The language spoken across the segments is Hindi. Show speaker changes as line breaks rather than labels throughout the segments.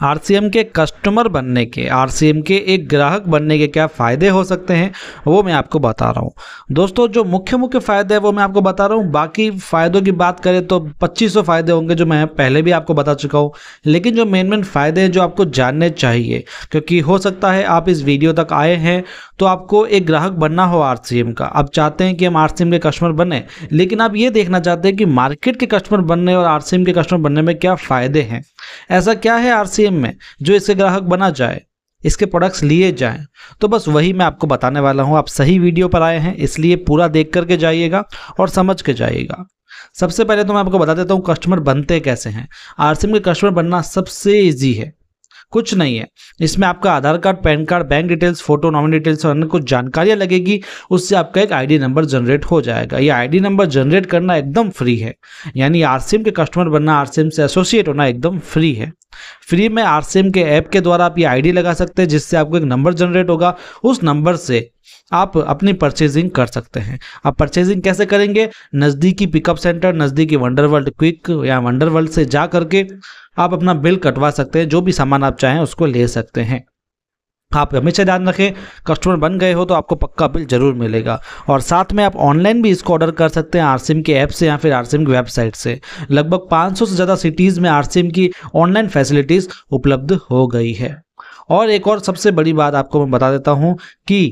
आर के कस्टमर बनने के आर के एक ग्राहक बनने के क्या फ़ायदे हो सकते हैं वो मैं आपको बता रहा हूँ दोस्तों जो मुख्य मुख्य फ़ायदे हैं वो मैं आपको बता रहा हूँ बाकी फ़ायदों की बात करें तो पच्चीस फ़ायदे होंगे जो मैं पहले भी आपको बता चुका हूँ लेकिन जो मेन मेन फ़ायदे हैं जो आपको जानने चाहिए क्योंकि हो सकता है आप इस वीडियो तक आए हैं तो आपको एक ग्राहक बनना हो आर का आप चाहते हैं कि हम आर के कस्टमर बने लेकिन आप ये देखना चाहते हैं कि मार्केट के कस्टमर बनने और आर के कस्टमर बनने में क्या फ़ायदे हैं ऐसा क्या है आर एम में जो इसके ग्राहक बना जाए इसके प्रोडक्ट्स लिए जाएं तो बस वही मैं आपको बताने वाला हूं आप सही वीडियो पर आए हैं इसलिए पूरा देख करके जाइएगा और समझ के जाइएगा सबसे पहले तो मैं आपको बता देता हूं कस्टमर बनते कैसे हैं आरसीएम के कस्टमर बनना सबसे ईजी है कुछ नहीं है इसमें आपका Aadhaar card PAN card bank details photo nominee details और अन्य कुछ जानकारियां लगेगी उससे आपका एक आईडी नंबर जनरेट हो जाएगा ये आईडी नंबर जनरेट करना एकदम फ्री है यानी आरसीएम के कस्टमर बनना आरसीएम से एसोसिएट होना एकदम फ्री है फ्री में आरसीएम के ऐप के द्वारा आप ये आईडी लगा सकते हैं जिससे आपको एक नंबर जनरेट होगा उस नंबर से आप अपनी परचेजिंग कर सकते हैं आप परचेजिंग कैसे करेंगे नज़दीकी पिकअप सेंटर नज़दीकी वंडर वर्ल्ड क्विक या वंडर वर्ल्ड से जा करके आप अपना बिल कटवा सकते हैं जो भी सामान आप चाहें उसको ले सकते हैं आप हमेशा ध्यान रखें कस्टमर बन गए हो तो आपको पक्का बिल जरूर मिलेगा और साथ में आप ऑनलाइन भी इसको ऑर्डर कर सकते हैं आरसीएम के ऐप से या फिर आरसीएम की वेबसाइट से लगभग 500 से ज़्यादा सिटीज़ में आरसीएम की ऑनलाइन फैसिलिटीज़ उपलब्ध हो गई है और एक और सबसे बड़ी बात आपको मैं बता देता हूँ कि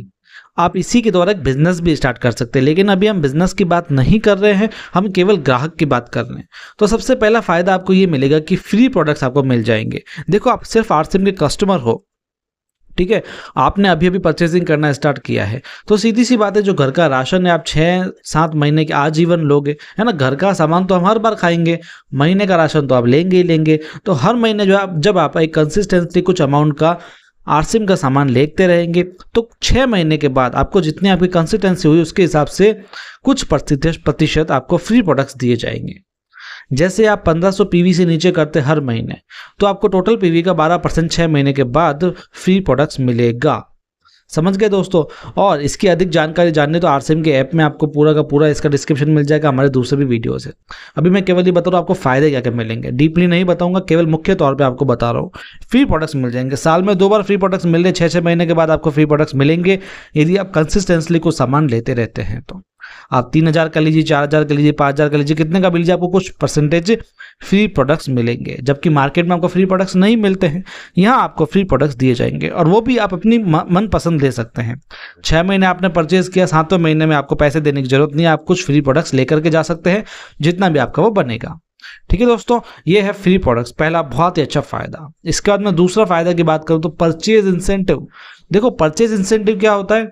आप इसी के द्वारा एक बिजनेस भी स्टार्ट कर सकते हैं लेकिन अभी हम बिजनेस की बात नहीं कर रहे हैं हम केवल ग्राहक की बात कर रहे हैं तो सबसे पहला फ़ायदा आपको ये मिलेगा कि फ्री प्रोडक्ट्स आपको मिल जाएंगे देखो आप सिर्फ आरसीएम के कस्टमर हो ठीक है आपने अभी अभी परचेसिंग करना स्टार्ट किया है तो सीधी सी बात है जो घर का राशन है आप छः सात महीने के आजीवन लोगे है ना घर का सामान तो हम हर बार खाएंगे महीने का राशन तो आप लेंगे ही लेंगे तो हर महीने जो आप जब आप एक कंसिस्टेंसली कुछ अमाउंट का आरसीएम का सामान लेते रहेंगे तो छः महीने के बाद आपको जितनी आपकी कंसिस्टेंसी हुई उसके हिसाब से कुछ प्रतिशत आपको फ्री प्रोडक्ट्स दिए जाएंगे जैसे आप 1500 पीवी से नीचे करते हर महीने तो आपको टोटल पीवी का 12 परसेंट छः महीने के बाद फ्री प्रोडक्ट्स मिलेगा समझ गए दोस्तों और इसकी अधिक जानकारी जानने तो आर के ऐप में आपको पूरा का पूरा इसका डिस्क्रिप्शन मिल जाएगा हमारे दूसरे भी वीडियो से अभी मैं केवल ये बता रहा हूँ आपको फायदे क्या क्या मिलेंगे डीपली नहीं बताऊंगा केवल मुख्य तौर पर आपको बता रहा हूँ फ्री प्रोडक्ट्स मिल जाएंगे साल में दो बार फ्री प्रोडक्ट्स मिल रहे छः छः महीने के बाद आपको फ्री प्रोडक्ट्स मिलेंगे यदि आप कंसिस्टेंसली कुछ सामान लेते रहते हैं तो आप तीन हज़ार कर लीजिए चार हज़ार कर लीजिए पाँच हज़ार कर लीजिए कितने का भी जाए आपको कुछ परसेंटेज फ्री प्रोडक्ट्स मिलेंगे जबकि मार्केट में आपको फ्री प्रोडक्ट्स नहीं मिलते हैं यहाँ आपको फ्री प्रोडक्ट्स दिए जाएंगे और वो भी आप अपनी मनपसंद ले सकते हैं छः महीने आपने परचेज किया सातों महीने में आपको पैसे देने की जरूरत नहीं है आप कुछ फ्री प्रोडक्ट्स लेकर के जा सकते हैं जितना भी आपका वो बनेगा ठीक है दोस्तों ये है फ्री प्रोडक्ट्स पहला बहुत ही अच्छा फायदा इसके बाद मैं दूसरा फायदा की बात करूँ तो परचेज इंसेंटिव देखो परचेज इंसेंटिव क्या होता है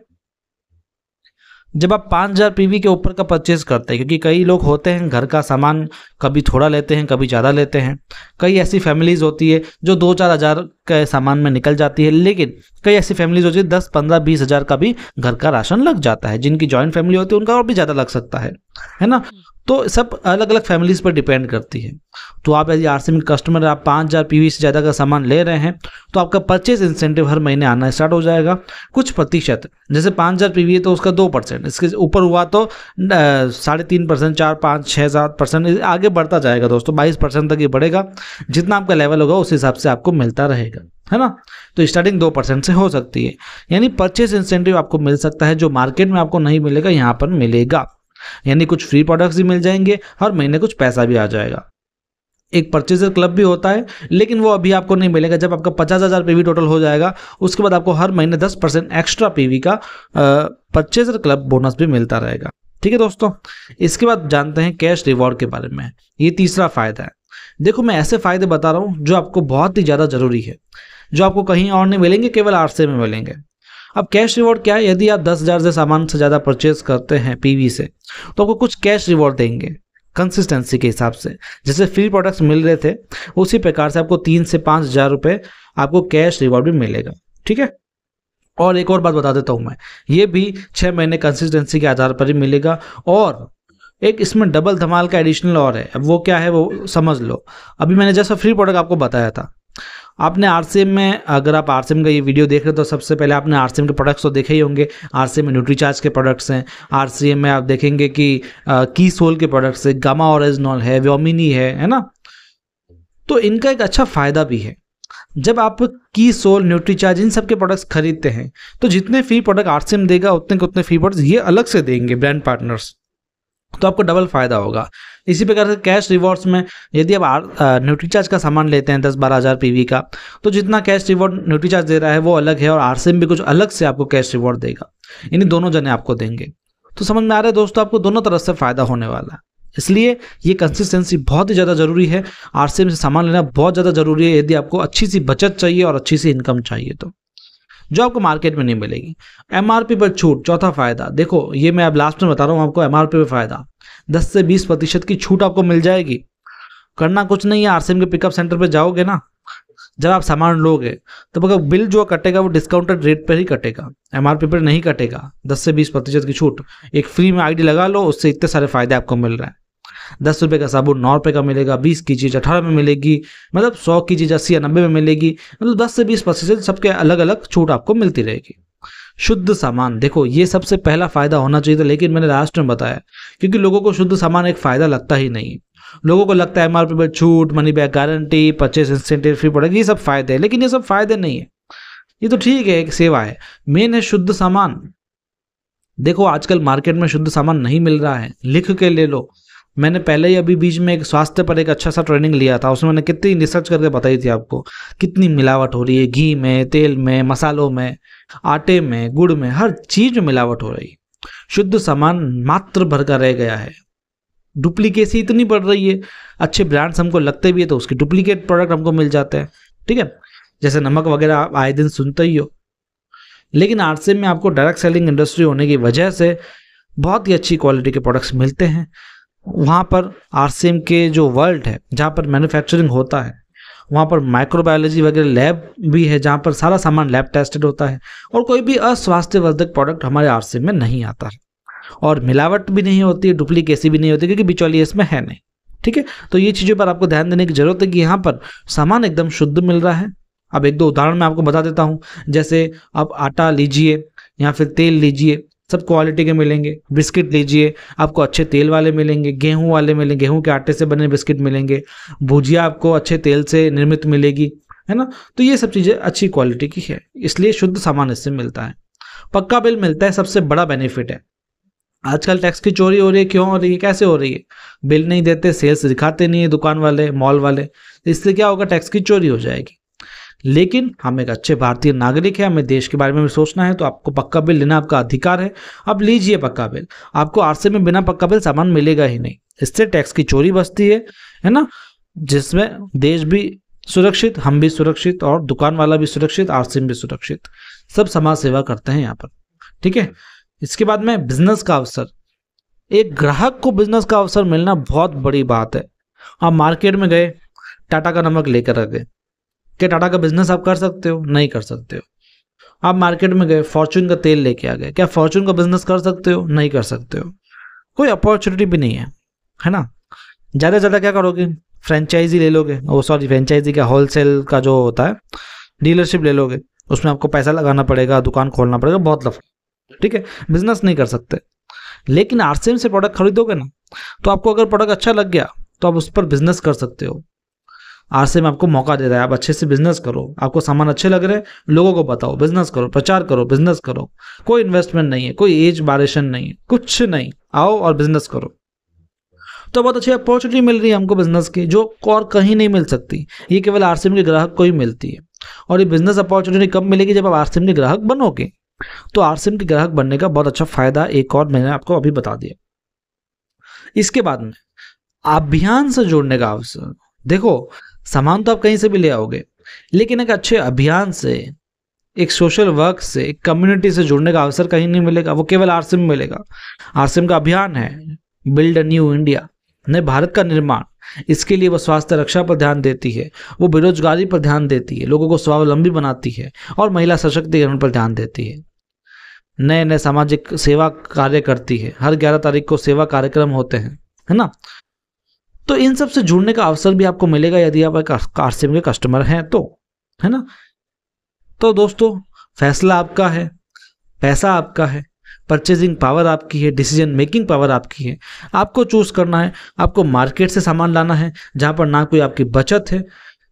जब आप पाँच हज़ार पी के ऊपर का परचेज़ करते हैं क्योंकि कई लोग होते हैं घर का सामान कभी थोड़ा लेते हैं कभी ज़्यादा लेते हैं कई ऐसी फैमिलीज होती है जो दो चार हज़ार के सामान में निकल जाती है लेकिन कई ऐसी फैमिलीज होती है दस पंद्रह बीस हज़ार का भी घर का राशन लग जाता है जिनकी जॉइंट फैमिली होती है उनका और भी ज़्यादा लग सकता है है ना तो सब अलग अलग फैमिलीज पर डिपेंड करती है तो आप यदि आर में कस्टमर आप पाँच हज़ार पी से ज़्यादा का सामान ले रहे हैं तो आपका परचेज इंसेंटिव हर महीने आना स्टार्ट हो जाएगा कुछ प्रतिशत जैसे पाँच हज़ार पी है तो उसका दो परसेंट इसके ऊपर हुआ तो साढ़े तीन परसेंट चार पाँच छः सात परसेंट आगे बढ़ता जाएगा दोस्तों बाईस परसेंट तक ये बढ़ेगा जितना आपका लेवल होगा उस हिसाब से आपको मिलता रहेगा है ना तो स्टार्टिंग दो परसेंट से हो सकती है यानी परचेस इंसेंटिव आपको मिल सकता है जो मार्केट में आपको नहीं मिलेगा यहाँ पर मिलेगा यानी कुछ फ्री प्रोडक्ट्स भी मिल जाएंगे हर महीने कुछ पैसा भी आ जाएगा एक परचेजर क्लब भी होता है लेकिन वो अभी आपको नहीं मिलेगा जब आपका पचास हज़ार पी टोटल हो जाएगा उसके बाद आपको हर महीने दस परसेंट एक्स्ट्रा पी का परचेजर क्लब बोनस भी मिलता रहेगा ठीक है दोस्तों इसके बाद जानते हैं कैश रिवॉर्ड के बारे में ये तीसरा फायदा है देखो मैं ऐसे फ़ायदे बता रहा हूँ जो आपको बहुत ही ज़्यादा ज़रूरी है जो आपको कहीं और नहीं मिलेंगे केवल आरसे में मिलेंगे अब कैश रिवॉर्ड क्या है यदि आप दस हज़ार से सामान से ज़्यादा परचेज करते हैं पीवी से तो आपको कुछ कैश रिवॉर्ड देंगे कंसिस्टेंसी के हिसाब से जैसे फ्री प्रोडक्ट्स मिल रहे थे उसी प्रकार से आपको तीन से पाँच हज़ार रुपये आपको कैश रिवॉर्ड भी मिलेगा ठीक है और एक और बात बता देता हूँ मैं ये भी छः महीने कंसिस्टेंसी के आधार पर ही मिलेगा और एक इसमें डबल धमाल का एडिशनल और है अब वो क्या है वो समझ लो अभी मैंने जैसा फ्री प्रोडक्ट आपको बताया था आपने आर में अगर आप आर का ये वीडियो देख रहे हो तो सबसे पहले आपने आर के प्रोडक्ट्स तो देखे ही होंगे आर में न्यूट्री चार्ज के प्रोडक्ट्स हैं आर में आप देखेंगे कि की सोल के प्रोडक्ट्स है गामा ओरिजिनल है व्योमिनी है है ना तो इनका एक अच्छा फ़ायदा भी है जब आप की सोल न्यूट्रीचार्ज इन सब के प्रोडक्ट्स खरीदते हैं तो जितने फ्री प्रोडक्ट आर देगा उतने के उतने फ्री प्रोडक्ट्स ये अलग से देंगे ब्रांड पार्टनर्स तो आपको डबल फायदा होगा इसी प्रकार से कैश रिवॉर्ड्स में यदि आप न्यूट्रीचार्ज का सामान लेते हैं दस बारह हज़ार पी का तो जितना कैश रिवॉर्ड न्यूट्रीचार्ज दे रहा है वो अलग है और आर भी कुछ अलग से आपको कैश रिवॉर्ड देगा इन्हीं दोनों जने आपको देंगे तो समझ में आ रहा है दोस्तों आपको दोनों तरफ से फ़ायदा होने वाला है इसलिए ये कंसिस्टेंसी बहुत ही ज़्यादा ज़रूरी है आर से सामान लेना बहुत ज़्यादा ज़रूरी है यदि आपको अच्छी सी बचत चाहिए और अच्छी सी इनकम चाहिए तो जो आपको मार्केट में नहीं मिलेगी एम पर छूट चौथा फायदा देखो ये मैं अब लास्ट में बता रहा हूँ आपको एम पर फायदा दस से बीस प्रतिशत की छूट आपको मिल जाएगी करना कुछ नहीं है आरसीएम के पिकअप सेंटर पे जाओगे ना जब आप सामान लोगे तो अगर बिल जो कटेगा वो डिस्काउंटेड रेट पर ही कटेगा एम पर नहीं कटेगा दस से बीस प्रतिशत की छूट एक फ्री में आईडी लगा लो उससे इतने सारे फायदे आपको मिल रहे हैं दस रुपये का साबुन नौ रुपये का मिलेगा बीस की चीज़ अठारह में मिलेगी मतलब सौ की चीज़ अस्सी या नब्बे में मिलेगी मतलब दस से बीस परसेंट सबके अलग अलग छूट आपको मिलती रहेगी शुद्ध सामान देखो ये सबसे पहला फायदा होना चाहिए था लेकिन मैंने लास्ट में बताया क्योंकि लोगों को शुद्ध सामान एक फायदा लगता ही नहीं लोगों को लगता है एम पर छूट money back guarantee purchase incentive free product ये सब फायदे हैं लेकिन ये सब फायदे नहीं है ये तो ठीक है एक सेवा है मेन है शुद्ध सामान देखो आजकल मार्केट में शुद्ध सामान नहीं मिल रहा है लिख के ले लो मैंने पहले ही अभी बीच में एक स्वास्थ्य पर एक अच्छा सा ट्रेनिंग लिया था उसमें मैंने कितनी रिसर्च करके बताई थी आपको कितनी मिलावट हो रही है घी में तेल में मसालों में आटे में गुड़ में हर चीज़ में मिलावट हो रही शुद्ध सामान मात्र भर का रह गया है डुप्लीकेसी इतनी बढ़ रही है अच्छे ब्रांड्स हमको लगते भी है तो उसके डुप्लीकेट प्रोडक्ट हमको मिल जाते हैं ठीक है जैसे नमक वगैरह आप आए दिन सुनते ही हो लेकिन आरसीएम में आपको डायरेक्ट सेलिंग इंडस्ट्री होने की वजह से बहुत ही अच्छी क्वालिटी के प्रोडक्ट्स मिलते हैं वहाँ पर आर के जो वर्ल्ड है जहाँ पर मैन्युफैक्चरिंग होता है वहाँ पर माइक्रोबायोलॉजी वगैरह लैब भी है जहाँ पर सारा सामान लैब टेस्टेड होता है और कोई भी अस्वास्थ्यवर्धक प्रोडक्ट हमारे आर में नहीं आता है और मिलावट भी नहीं होती है डुप्लीकेसी भी नहीं होती क्योंकि बिचौलिए इसमें है नहीं ठीक है तो ये चीज़ों पर आपको ध्यान देने की जरूरत है कि यहाँ पर सामान एकदम शुद्ध मिल रहा है अब एक दो उदाहरण मैं आपको बता देता हूँ जैसे आप आटा लीजिए या फिर तेल लीजिए सब क्वालिटी के मिलेंगे बिस्किट लीजिए आपको अच्छे तेल वाले मिलेंगे गेहूं वाले मिलेंगे गेहूं के आटे से बने बिस्किट मिलेंगे भुजिया आपको अच्छे तेल से निर्मित मिलेगी है ना तो ये सब चीज़ें अच्छी क्वालिटी की है इसलिए शुद्ध सामान इससे मिलता है पक्का बिल मिलता है सबसे बड़ा बेनिफिट है आजकल टैक्स की चोरी हो रही है क्यों हो रही है कैसे हो रही है बिल नहीं देते सेल्स दिखाते नहीं है दुकान वाले मॉल वाले इससे क्या होगा टैक्स की चोरी हो जाएगी लेकिन हम एक अच्छे भारतीय नागरिक हैं हमें देश के बारे में भी सोचना है तो आपको पक्का बिल लेना आपका अधिकार है आप लीजिए पक्का बिल आपको आरसे में बिना पक्का बिल सामान मिलेगा ही नहीं इससे टैक्स की चोरी बचती है है ना जिसमें देश भी सुरक्षित हम भी सुरक्षित और दुकान वाला भी सुरक्षित आरसीएम भी सुरक्षित सब समाज सेवा करते हैं यहाँ पर ठीक है इसके बाद में बिजनेस का अवसर एक ग्राहक को बिजनेस का अवसर मिलना बहुत बड़ी बात है आप मार्केट में गए टाटा का नमक लेकर आ गए क्या टाटा का बिजनेस आप कर सकते हो नहीं कर सकते हो आप मार्केट में गए फॉर्चून का तेल लेके आ गए क्या फॉर्चून का बिजनेस कर सकते हो नहीं कर सकते हो कोई अपॉर्चुनिटी भी नहीं है है ना ज़्यादा से ज़्यादा क्या करोगे फ्रेंचाइजी ले लोगे वो सॉरी फ्रेंचाइजी का होलसेल का जो होता है डीलरशिप ले लोगे उसमें आपको पैसा लगाना पड़ेगा दुकान खोलना पड़ेगा बहुत लफ ठीक है बिजनेस नहीं कर सकते लेकिन आर से प्रोडक्ट खरीदोगे ना तो आपको अगर प्रोडक्ट अच्छा लग गया तो आप उस पर बिजनेस कर सकते हो आरसीएम आपको मौका दे रहा है आप अच्छे से बिजनेस करो आपको सामान अच्छे लग रहे हैं लोगों को बताओ बिजनेस करो प्रचार करो बिजनेस करो कोई इन्वेस्टमेंट नहीं है कोई एज बारेशन नहीं है कुछ नहीं आओ और बिजनेस करो तो बहुत अच्छी अपॉर्चुनिटी मिल रही है हमको बिजनेस की जो और कहीं नहीं मिल सकती ये केवल आर के ग्राहक को ही मिलती है और ये बिजनेस अपॉर्चुनिटी कब मिलेगी जब आप आर के ग्राहक बनोगे तो आर के ग्राहक बनने का बहुत अच्छा फायदा एक और मैंने आपको अभी बता दिया इसके बाद में अभियान से जोड़ने का अवसर देखो सामान तो आप कहीं से भी ले आओगे लेकिन एक अच्छे अभियान से एक सोशल वर्क से एक कम्युनिटी से जुड़ने का अवसर कहीं नहीं मिलेगा वो केवल आर में मिलेगा आरसीएम का अभियान है बिल्ड अ न्यू इंडिया नए भारत का निर्माण इसके लिए वो स्वास्थ्य रक्षा पर ध्यान देती है वो बेरोजगारी पर ध्यान देती है लोगों को स्वावलंबी बनाती है और महिला सशक्तिकरण पर ध्यान देती है नए नए सामाजिक सेवा कार्य करती है हर ग्यारह तारीख को सेवा कार्यक्रम होते हैं है ना तो इन सब से जुड़ने का अवसर भी आपको मिलेगा यदि आप कार सिम के कस्टमर हैं तो है ना तो दोस्तों फैसला आपका है पैसा आपका है परचेजिंग पावर आपकी है डिसीजन मेकिंग पावर आपकी है आपको चूज़ करना है आपको मार्केट से सामान लाना है जहाँ पर ना कोई आपकी बचत है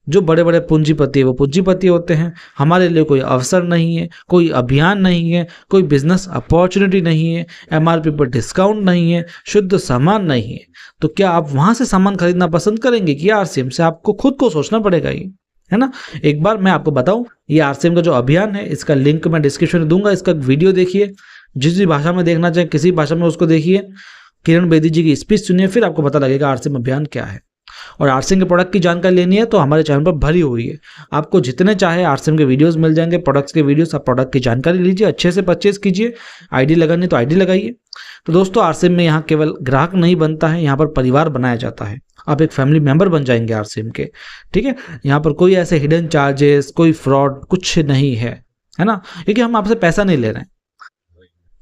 जो बड़े बड़े पूंजीपति वो पूंजीपति होते हैं हमारे लिए कोई अवसर नहीं है कोई अभियान नहीं है कोई बिजनेस अपॉर्चुनिटी नहीं है एम पर डिस्काउंट नहीं है शुद्ध सामान नहीं है तो क्या आप वहाँ से सामान खरीदना पसंद करेंगे कि आर से आपको खुद को सोचना पड़ेगा ये है ना एक बार मैं आपको बताऊं ये आरसीएम का जो अभियान है इसका लिंक मैं डिस्क्रिप्शन में दूंगा इसका वीडियो देखिए जिस भी भाषा में देखना चाहे किसी भाषा में उसको देखिए किरण बेदी जी की स्पीच सुनिए फिर आपको पता लगेगा आरसीएम अभियान क्या है और आरसीएम के प्रोडक्ट की जानकारी लेनी है तो हमारे चैनल पर भरी हुई है आपको जितने चाहे आरसीएम के वीडियोज़ मिल जाएंगे प्रोडक्ट्स के वीडियोस आप प्रोडक्ट की जानकारी लीजिए अच्छे से परचेज कीजिए आईडी लगानी तो आईडी लगाइए तो दोस्तों आरसीएम में यहाँ केवल ग्राहक नहीं बनता है यहाँ पर परिवार बनाया जाता है आप एक फैमिली मेंबर बन जाएंगे आर के ठीक है यहाँ पर कोई ऐसे हिडन चार्जेस कोई फ्रॉड कुछ नहीं है है ना क्योंकि हम आपसे पैसा नहीं ले रहे हैं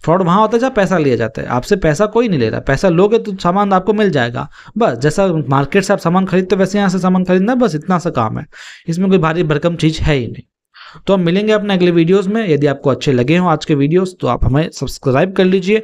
फ्रॉड वहाँ होता है जहाँ पैसा लिया जाता है आपसे पैसा कोई नहीं ले रहा पैसा लोगे तो सामान आपको मिल जाएगा बस जैसा मार्केट से आप सामान खरीदते वैसे यहाँ से सामान खरीदना बस इतना सा काम है इसमें कोई भारी भरकम चीज़ है ही नहीं तो हम मिलेंगे अपने अगले वीडियोस में यदि आपको अच्छे लगे हों आज के वीडियोस तो आप हमें सब्सक्राइब कर लीजिए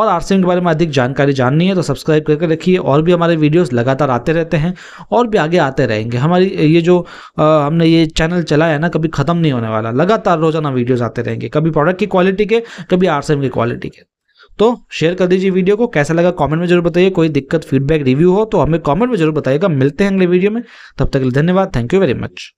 और आर के बारे में अधिक जानकारी जाननी है तो सब्सक्राइब करके रखिए और भी हमारे वीडियोस लगातार आते रहते हैं और भी आगे आते रहेंगे हमारी ये जो आ, हमने ये चैनल चलाया है ना कभी ख़त्म नहीं होने वाला लगातार रोजाना वीडियोज़ आते रहेंगे कभी प्रोडक्ट की क्वालिटी के कभी आर की क्वालिटी के तो शेयर कर दीजिए वीडियो को कैसा लगा कमेंट में जरूर बताइए कोई दिक्कत फीडबैक रिव्यू हो तो हमें कमेंट में जरूर बताइएगा मिलते हैं अगले वीडियो में तब तक के लिए धन्यवाद थैंक यू वेरी मच